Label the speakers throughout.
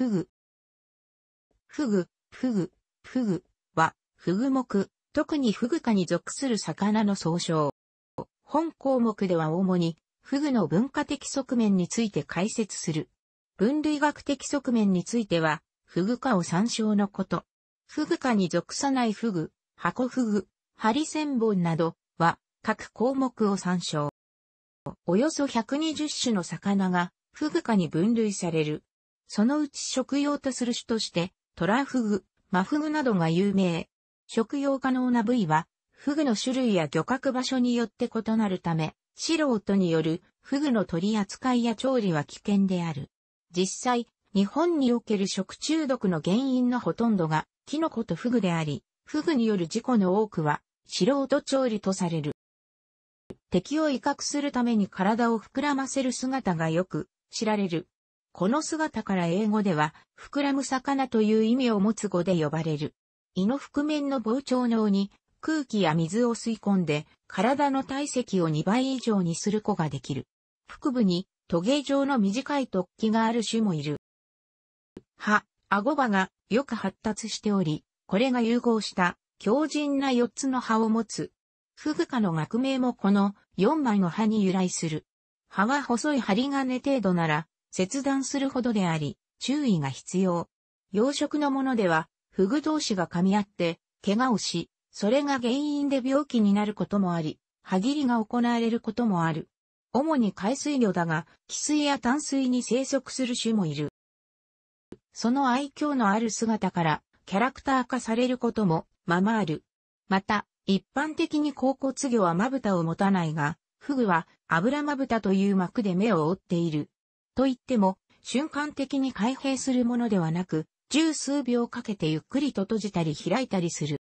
Speaker 1: ふぐ。ふぐ、ふぐ、ふぐは、ふぐ目、特にふぐ科に属する魚の総称。本項目では主に、ふぐの文化的側面について解説する。分類学的側面については、ふぐ科を参照のこと。ふぐ科に属さないふぐ、箱ふぐ、ハリセンボンなどは、各項目を参照。およそ120種の魚が、フグ科に分類される。そのうち食用とする種として、トラフグ、マフグなどが有名。食用可能な部位は、フグの種類や漁獲場所によって異なるため、素人によるフグの取り扱いや調理は危険である。実際、日本における食中毒の原因のほとんどが、キノコとフグであり、フグによる事故の多くは、素人調理とされる。敵を威嚇するために体を膨らませる姿がよく知られるこの姿から英語では、膨らむ魚という意味を持つ語で呼ばれる。胃の覆面の膨張脳に空気や水を吸い込んで、体の体積を2倍以上にする子ができる。腹部にトゲ状の短い突起がある種もいる。歯、顎歯がよく発達しており、これが融合した強靭な4つの歯を持つ。フグ科の学名もこの4枚の歯に由来する。歯が細い針金程度なら切断するほどであり、注意が必要。養殖のものでは、フグ同士が噛み合って、怪我をし、それが原因で病気になることもあり、歯切りが行われることもある。主に海水魚だが、汽水や淡水に生息する種もいる。その愛嬌のある姿から、キャラクター化されることも、ままある。また、一般的に甲骨魚はまぶたを持たないが、フグは油まぶたという膜で目を覆っている。と言っても、瞬間的に開閉するものではなく、十数秒かけてゆっくりと閉じたり開いたりする。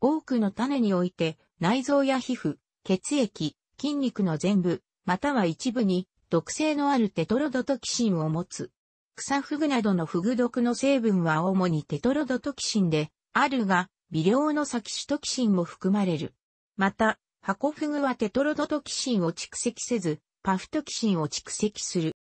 Speaker 1: 多くの種において、内臓や皮膚、血液、筋肉の全部、または一部に、毒性のあるテトロドトキシンを持つ。草フグなどのフグ毒の成分は主にテトロドトキシンで、あるが、微量のサキシトキシンも含まれる。また、ハコフグはテトロドトキシンを蓄積せず、パフトキシンを蓄積する。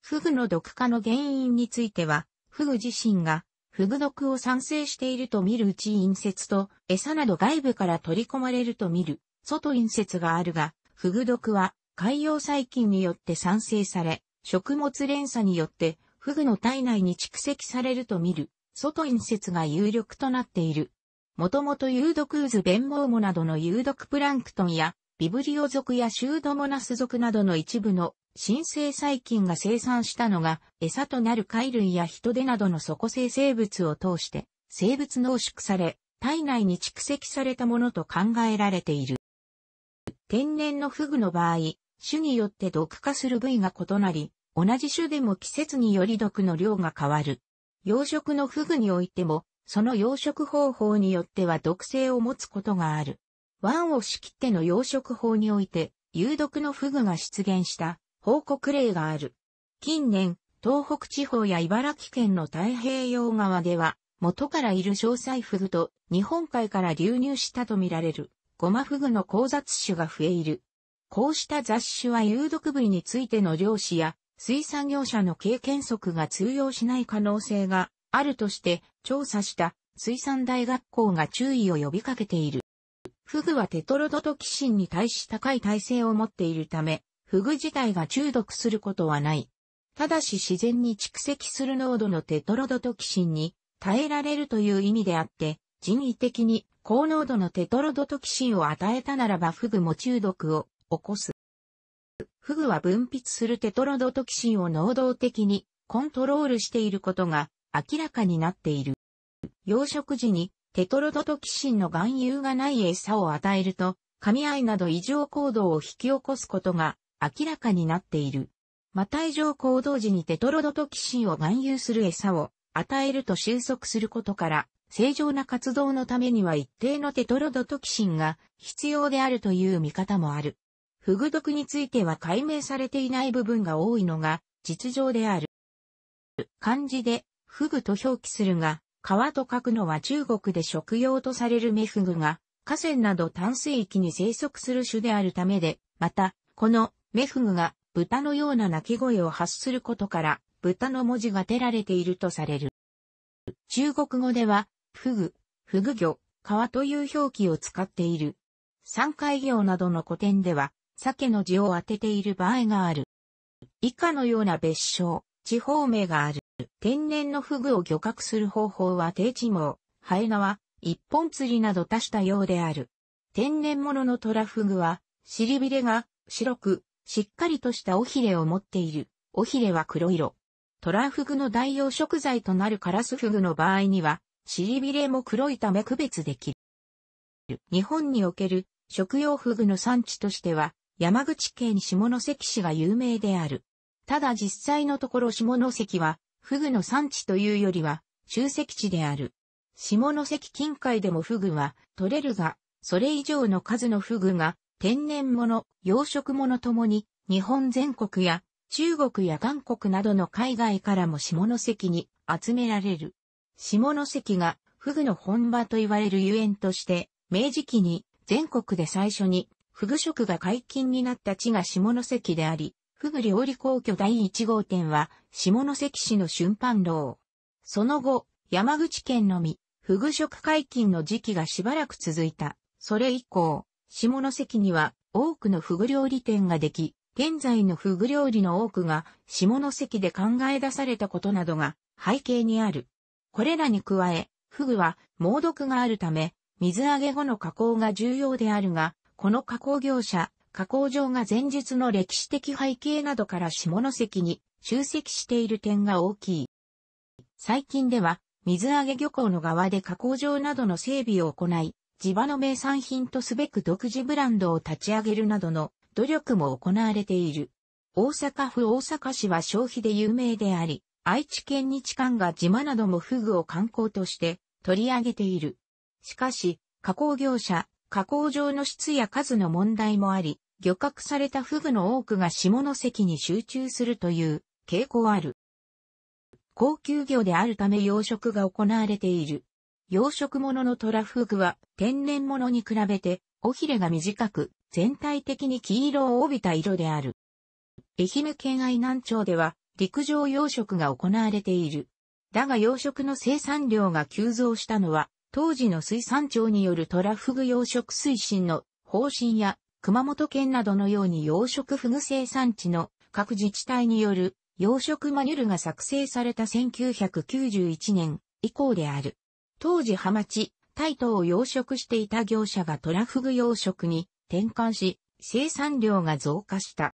Speaker 1: フグの毒化の原因については、フグ自身がフグ毒を産生していると見るうち陰節と餌など外部から取り込まれると見る外陰節があるが、フグ毒は海洋細菌によって産生され、食物連鎖によってフグの体内に蓄積されると見る外陰節が有力となっている。もともと有毒渦弁毛藻などの有毒プランクトンやビブリオ属やシュードモナス属などの一部の新生細菌が生産したのが餌となる貝類や人手などの底性生物を通して生物濃縮され体内に蓄積されたものと考えられている。天然のフグの場合、種によって毒化する部位が異なり、同じ種でも季節により毒の量が変わる。養殖のフグにおいても、その養殖方法によっては毒性を持つことがある。湾を仕切っての養殖法において、有毒のフグが出現した報告例がある。近年、東北地方や茨城県の太平洋側では、元からいる小細フグと日本海から流入したとみられるゴマフグの交雑種が増えいる。こうした雑種は有毒部位についての漁師や水産業者の経験則が通用しない可能性があるとして調査した水産大学校が注意を呼びかけている。フグはテトロドトキシンに対し高い耐性を持っているため、フグ自体が中毒することはない。ただし自然に蓄積する濃度のテトロドトキシンに耐えられるという意味であって、人為的に高濃度のテトロドトキシンを与えたならばフグも中毒を起こす。フグは分泌するテトロドトキシンを能動的にコントロールしていることが明らかになっている。養殖時にテトロドトキシンの含有がない餌を与えると、噛み合いなど異常行動を引き起こすことが明らかになっている。また異常行動時にテトロドトキシンを含有する餌を与えると収束することから、正常な活動のためには一定のテトロドトキシンが必要であるという見方もある。フグ毒については解明されていない部分が多いのが実情である。漢字でフグと表記するが、川と書くのは中国で食用とされるメフグが、河川など淡水域に生息する種であるためで、また、このメフグが豚のような鳴き声を発することから、豚の文字が照られているとされる。中国語では、フグ、フグ魚、川という表記を使っている。三海魚などの古典では、鮭の字を当てている場合がある。以下のような別称、地方名がある。天然のフグを漁獲する方法は低地毛、ハエ縄、一本釣りなど多種多様である。天然物のトラフグは、尻びれが白く、しっかりとした尾ひれを持っている。尾ひれは黒色。トラフグの代用食材となるカラスフグの場合には、尻びれも黒いため区別できる。日本における食用フグの産地としては、山口県下関市が有名である。ただ実際のところ下関は、フグの産地というよりは、集積地である。下関近海でもフグは取れるが、それ以上の数のフグが天然物、養殖物ともに日本全国や中国や韓国などの海外からも下関に集められる。下関がフグの本場と言われるゆえんとして、明治期に全国で最初にフグ食が解禁になった地が下関であり、ふぐり理り皇居第1号店は、下関市の春飯楼。その後、山口県のみ、ふぐ食解禁の時期がしばらく続いた。それ以降、下関には多くのふぐ料理店ができ、現在のふぐ料理の多くが下関で考え出されたことなどが背景にある。これらに加え、フグは猛毒があるため、水揚げ後の加工が重要であるが、この加工業者、加工場が前述の歴史的背景などから下関に集積している点が大きい。最近では、水揚げ漁港の側で加工場などの整備を行い、地場の名産品とすべく独自ブランドを立ち上げるなどの努力も行われている。大阪府大阪市は消費で有名であり、愛知県日間が島などもフグを観光として取り上げている。しかし、加工業者、加工場の質や数の問題もあり、漁獲されたフグの多くが下関に集中するという傾向ある。高級魚であるため養殖が行われている。養殖物のトラフグは天然物に比べて尾ひれが短く全体的に黄色を帯びた色である。愛媛県愛南町では陸上養殖が行われている。だが養殖の生産量が急増したのは当時の水産庁によるトラフグ養殖推進の方針や熊本県などのように養殖フグ生産地の各自治体による養殖マニュールが作成された1991年以降である。当時ハマチ、タイトを養殖していた業者がトラフグ養殖に転換し、生産量が増加した。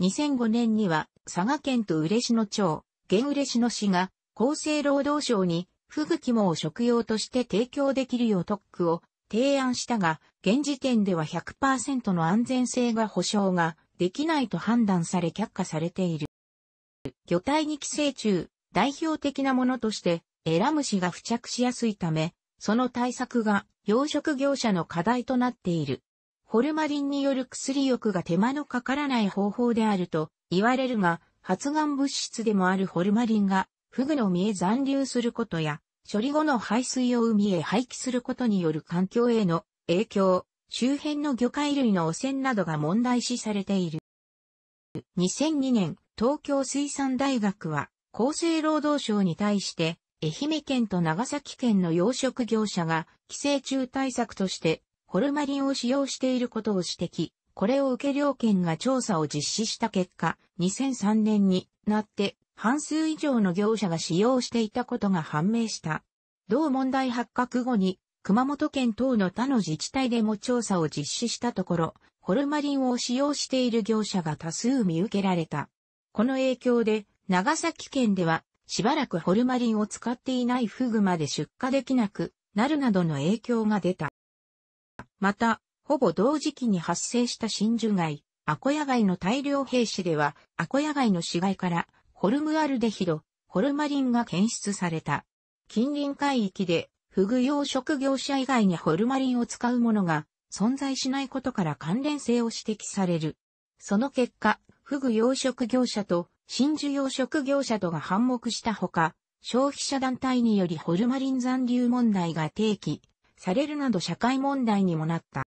Speaker 1: 2005年には佐賀県と嬉野町、現嬉野市が厚生労働省にフグ肝を食用として提供できるよう特区を提案したが、現時点では100%の安全性が保証ができないと判断され却下されている。魚体に寄生虫、代表的なものとして、エラムシが付着しやすいため、その対策が養殖業者の課題となっている。ホルマリンによる薬浴が手間のかからない方法であると言われるが、発がん物質でもあるホルマリンが、フグの実へ残留することや、処理後の排水を海へ廃棄することによる環境への影響、周辺の魚介類の汚染などが問題視されている。2002年、東京水産大学は、厚生労働省に対して、愛媛県と長崎県の養殖業者が、寄生虫対策として、ホルマリンを使用していることを指摘。これを受け両県が調査を実施した結果、2003年になって半数以上の業者が使用していたことが判明した。同問題発覚後に、熊本県等の他の自治体でも調査を実施したところ、ホルマリンを使用している業者が多数見受けられた。この影響で、長崎県では、しばらくホルマリンを使っていないフグまで出荷できなくなるなどの影響が出た。また、ほぼ同時期に発生した真珠貝、アコヤ貝の大量兵士では、アコヤ貝の死骸からホルムアルデヒド、ホルマリンが検出された。近隣海域で、フグ養殖業者以外にホルマリンを使うものが存在しないことから関連性を指摘される。その結果、フグ養殖業者と真珠養殖業者とが反目したほか、消費者団体によりホルマリン残留問題が提起されるなど社会問題にもなった。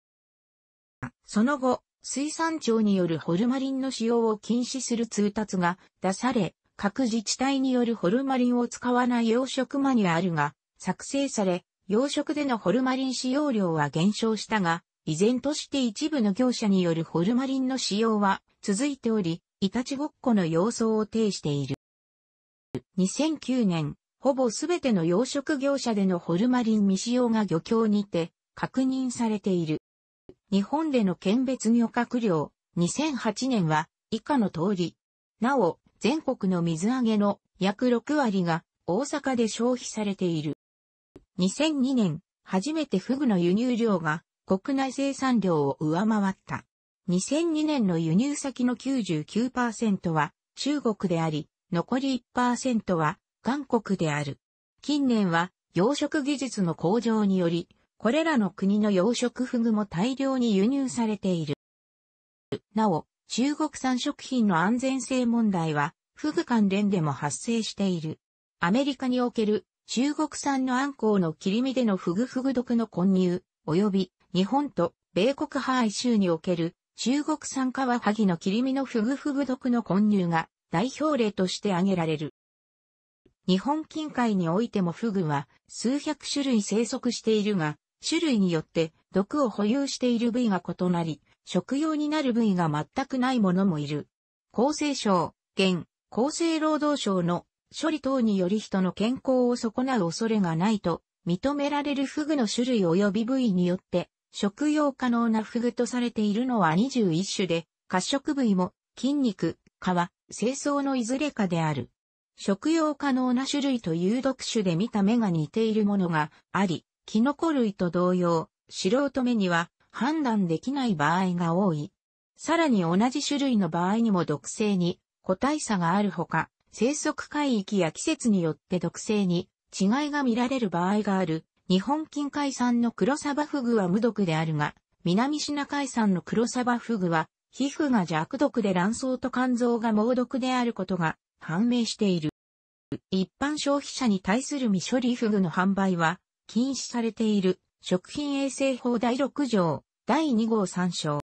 Speaker 1: その後、水産庁によるホルマリンの使用を禁止する通達が出され、各自治体によるホルマリンを使わない養殖マニュアルが作成され、養殖でのホルマリン使用量は減少したが、依然として一部の業者によるホルマリンの使用は続いており、いたちごっこの様相を呈している。2009年、ほぼすべての養殖業者でのホルマリン未使用が漁協にて確認されている。日本での県別漁獲量、2008年は以下の通り。なお、全国の水揚げの約6割が大阪で消費されている。2002年、初めてフグの輸入量が国内生産量を上回った。2002年の輸入先の99%は中国であり、残り1%は韓国である。近年は養殖技術の向上によりこれらの国の養殖フグも大量に輸入されている。なお、中国産食品の安全性問題は、フグ関連でも発生している。アメリカにおける中国産のアンコウの切り身でのフグフグ毒の混入、及び日本と米国ワイ州における中国産カワハギの切り身のフグフグ毒の混入が代表例として挙げられる。日本近海においてもフグは数百種類生息しているが、種類によって毒を保有している部位が異なり、食用になる部位が全くないものもいる。厚生省、現、厚生労働省の処理等により人の健康を損なう恐れがないと認められるフグの種類及び部位によって食用可能なフグとされているのは21種で、褐色部位も筋肉、皮、清掃のいずれかである。食用可能な種類という毒種で見た目が似ているものがあり、キノコ類と同様、素人目には判断できない場合が多い。さらに同じ種類の場合にも毒性に個体差があるほか、生息海域や季節によって毒性に違いが見られる場合がある。日本近海産の黒サバフグは無毒であるが、南シナ海産の黒サバフグは、皮膚が弱毒で卵巣と肝臓が猛毒であることが判明している。一般消費者に対する未処理フグの販売は、禁止されている食品衛生法第6条第2号参章。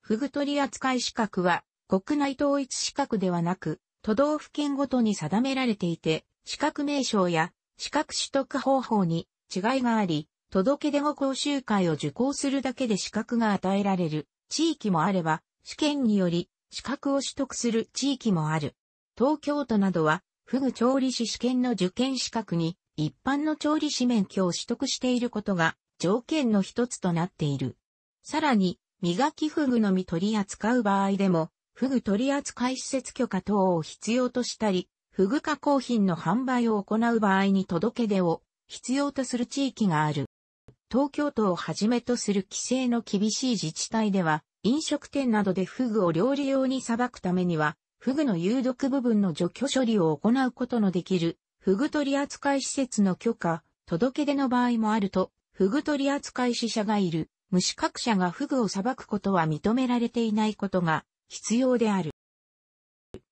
Speaker 1: フグ取扱資格は国内統一資格ではなく都道府県ごとに定められていて資格名称や資格取得方法に違いがあり届け出後講習会を受講するだけで資格が与えられる地域もあれば試験により資格を取得する地域もある。東京都などは、フグ調理師試験の受験資格に、一般の調理師免許を取得していることが条件の一つとなっている。さらに、磨きフグのみ取り扱う場合でも、フグ取扱施設許可等を必要としたり、フグ加工品の販売を行う場合に届け出を必要とする地域がある。東京都をはじめとする規制の厳しい自治体では、飲食店などでフグを料理用に裁くためには、フグの有毒部分の除去処理を行うことのできるフグ取扱施設の許可、届け出の場合もあると、フグ取扱使者がいる、無資格者がフグを裁くことは認められていないことが必要である。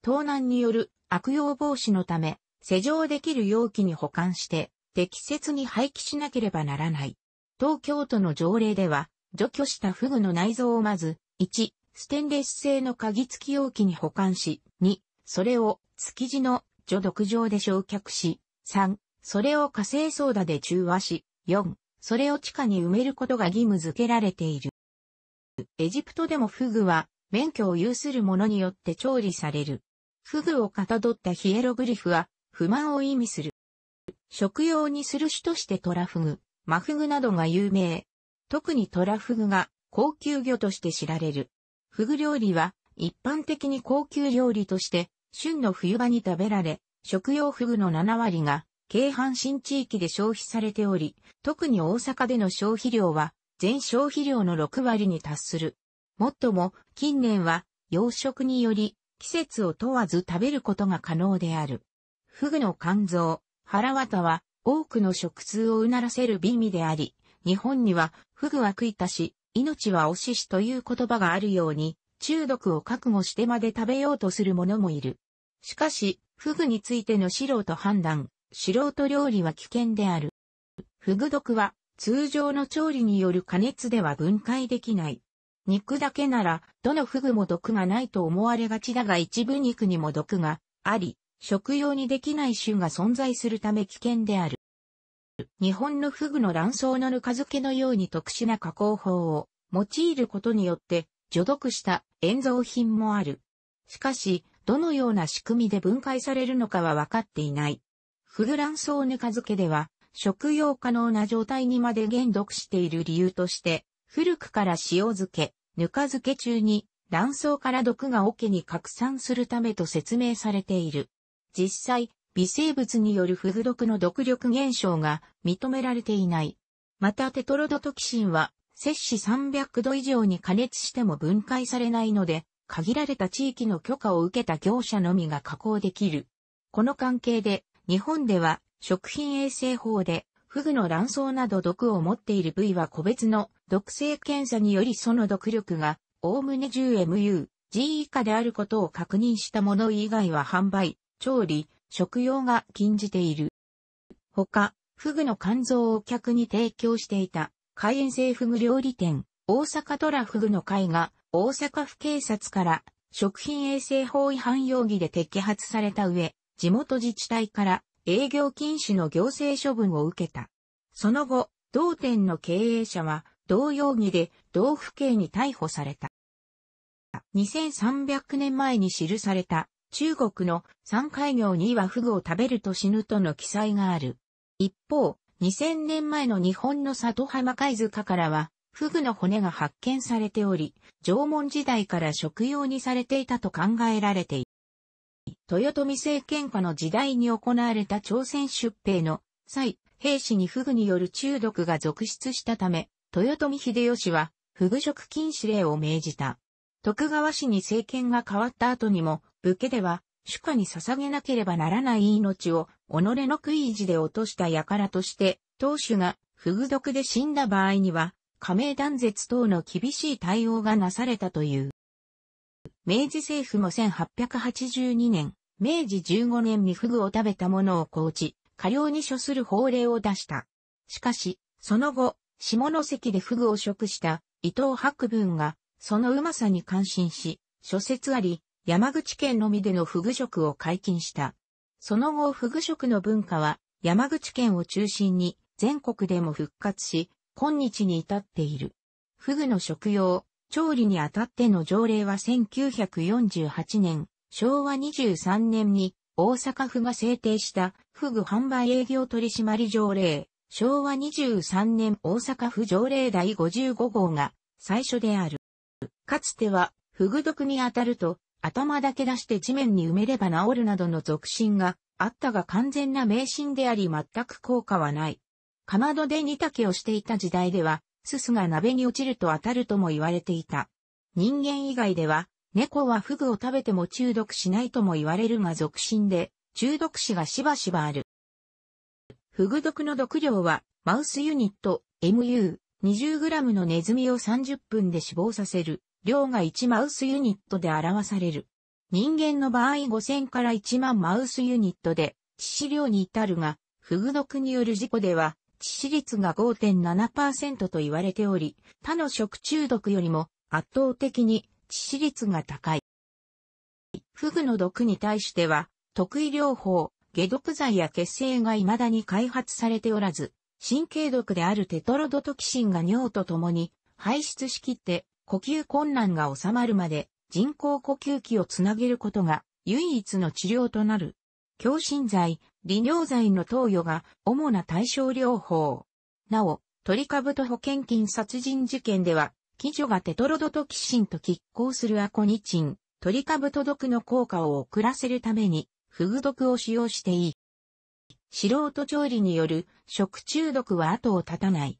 Speaker 1: 盗難による悪用防止のため、施錠できる容器に保管して、適切に廃棄しなければならない。東京都の条例では、除去したフグの内臓をまず、1、ステンレス製の鍵付き容器に保管し、2、それを築地の除毒状で焼却し、3、それを火星ソーダで中和し、4、それを地下に埋めることが義務付けられている。エジプトでもフグは、免許を有する者によって調理される。フグをかたどったヒエログリフは、不満を意味する。食用にする種としてトラフグ、マフグなどが有名。特にトラフグが高級魚として知られる。フグ料理は一般的に高級料理として旬の冬場に食べられ、食用フグの7割が、京阪神地域で消費されており、特に大阪での消費量は、全消費量の6割に達する。もっとも、近年は、養殖により、季節を問わず食べることが可能である。フグの肝臓、腹綿は、多くの食通をうならせる美味であり、日本には、フグは食いたし、命は惜ししという言葉があるように、中毒を覚悟してまで食べようとする者もいる。しかし、フグについての素人判断、素人料理は危険である。フグ毒は通常の調理による加熱では分解できない。肉だけなら、どのフグも毒がないと思われがちだが一部肉にも毒があり、食用にできない種が存在するため危険である。日本のフグの卵巣のぬか漬けのように特殊な加工法を用いることによって除毒した塩蔵品もある。しかし、どのような仕組みで分解されるのかは分かっていない。フグランソーヌ漬けでは、食用可能な状態にまで減毒している理由として、古くから塩漬け、ぬか漬け中に卵巣から毒が桶に拡散するためと説明されている。実際、微生物によるフグ毒の毒力減少が認められていない。またテトロドトキシンは摂氏300度以上に加熱しても分解されないので、限られた地域の許可を受けた業者のみが加工できる。この関係で、日本では食品衛生法で、フグの卵巣など毒を持っている部位は個別の毒性検査によりその毒力が、おおむね 10MU、G 以下であることを確認したもの以外は販売、調理、食用が禁じている。他、フグの肝臓を客に提供していた、海塩性フグ料理店、大阪ドラフグの会が、大阪府警察から食品衛生法違反容疑で摘発された上、地元自治体から営業禁止の行政処分を受けた。その後、同店の経営者は同容疑で同府警に逮捕された。2300年前に記された中国の山海業にはフグを食べると死ぬとの記載がある。一方、2000年前の日本の里浜貝塚からはフグの骨が発見されており、縄文時代から食用にされていたと考えられている。豊臣政権下の時代に行われた朝鮮出兵の際、兵士にフグによる中毒が続出したため、豊臣秀吉はフグ食禁止令を命じた。徳川氏に政権が変わった後にも、武家では、主家に捧げなければならない命を、己の食い意地で落とした輩として、当主が、フグ毒で死んだ場合には、加盟断絶等の厳しい対応がなされたという。明治政府も1882年、明治15年にフグを食べたものを高知、過料に処する法令を出した。しかし、その後、下関でフグを食した伊藤博文が、そのうまさに感心し、諸説あり、山口県のみでのフグ食を解禁した。その後フグ食の文化は、山口県を中心に全国でも復活し、今日に至っている。フグの食用、調理にあたっての条例は1948年、昭和23年に大阪府が制定したフグ販売営業取締条例、昭和23年大阪府条例第55号が最初である。かつては、フグ毒にあたると、頭だけ出して地面に埋めれば治るなどの俗信があったが完全な迷信であり全く効果はない。かまどで煮炊きをしていた時代では、すすが鍋に落ちると当たるとも言われていた。人間以外では、猫はフグを食べても中毒しないとも言われるが俗心で、中毒死がしばしばある。フグ毒の毒量は、マウスユニット、MU、20g のネズミを30分で死亡させる、量が1マウスユニットで表される。人間の場合5000から1万マウスユニットで、致死量に至るが、フグ毒による事故では、致死率が5.7%と言われており、他の食中毒よりも圧倒的に致死率が高い。フグの毒に対しては、特異療法、解毒剤や血清が未だに開発されておらず、神経毒であるテトロドトキシンが尿とともに排出しきって呼吸困難が収まるまで人工呼吸器をつなげることが唯一の治療となる強心剤、利尿剤の投与が主な対症療法。なお、トリカブト保険金殺人事件では、基女がテトロドトキシンと拮抗するアコニチン、トリカブト毒の効果を遅らせるために、フグ毒を使用していい。素人調理による食中毒は後を絶たない。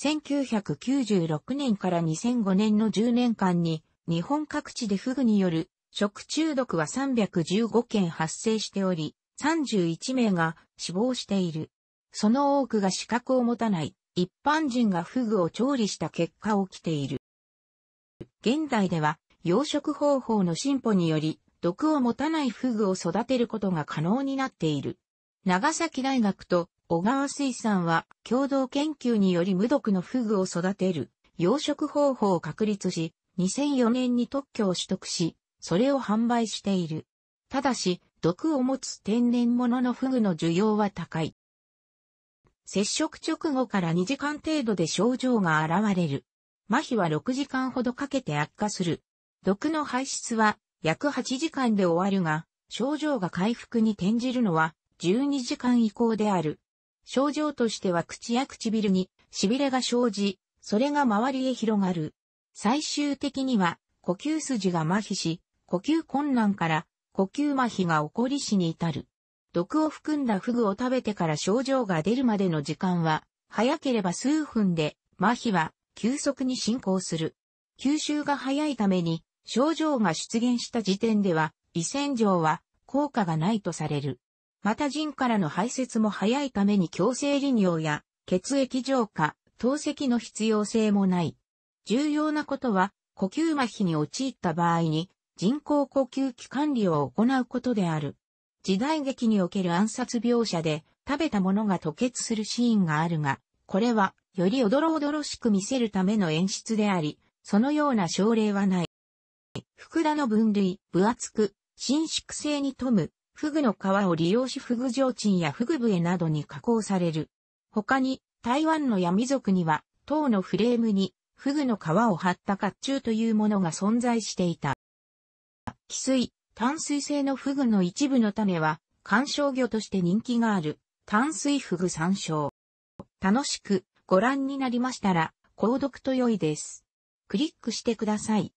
Speaker 1: 1996年から2005年の10年間に日本各地でフグによる食中毒は315件発生しており、31名が死亡している。その多くが資格を持たない一般人がフグを調理した結果起きている。現代では養殖方法の進歩により毒を持たないフグを育てることが可能になっている。長崎大学と小川水産は共同研究により無毒のフグを育てる養殖方法を確立し、2004年に特許を取得し、それを販売している。ただし、毒を持つ天然物のフグの需要は高い。接触直後から2時間程度で症状が現れる。麻痺は6時間ほどかけて悪化する。毒の排出は約8時間で終わるが、症状が回復に転じるのは12時間以降である。症状としては口や唇に痺れが生じ、それが周りへ広がる。最終的には呼吸筋が麻痺し、呼吸困難から呼吸麻痺が起こり死に至る。毒を含んだフグを食べてから症状が出るまでの時間は、早ければ数分で、麻痺は急速に進行する。吸収が早いために、症状が出現した時点では、胃洗浄は効果がないとされる。また腎からの排泄も早いために強制利尿や血液浄化、透析の必要性もない。重要なことは、呼吸麻痺に陥った場合に、人工呼吸器管理を行うことである。時代劇における暗殺描写で食べたものが吐血するシーンがあるが、これはよりおどろおどろしく見せるための演出であり、そのような症例はない。福田の分類、分厚く、伸縮性に富む、フグの皮を利用しフグ上鎮やフグ笛などに加工される。他に、台湾の闇族には、塔のフレームに、フグの皮を張った甲冑というものが存在していた。翡翠、淡水性のフグの一部の種は、観賞魚として人気がある、淡水フグ参照。楽しくご覧になりましたら、購読と良いです。クリックしてください。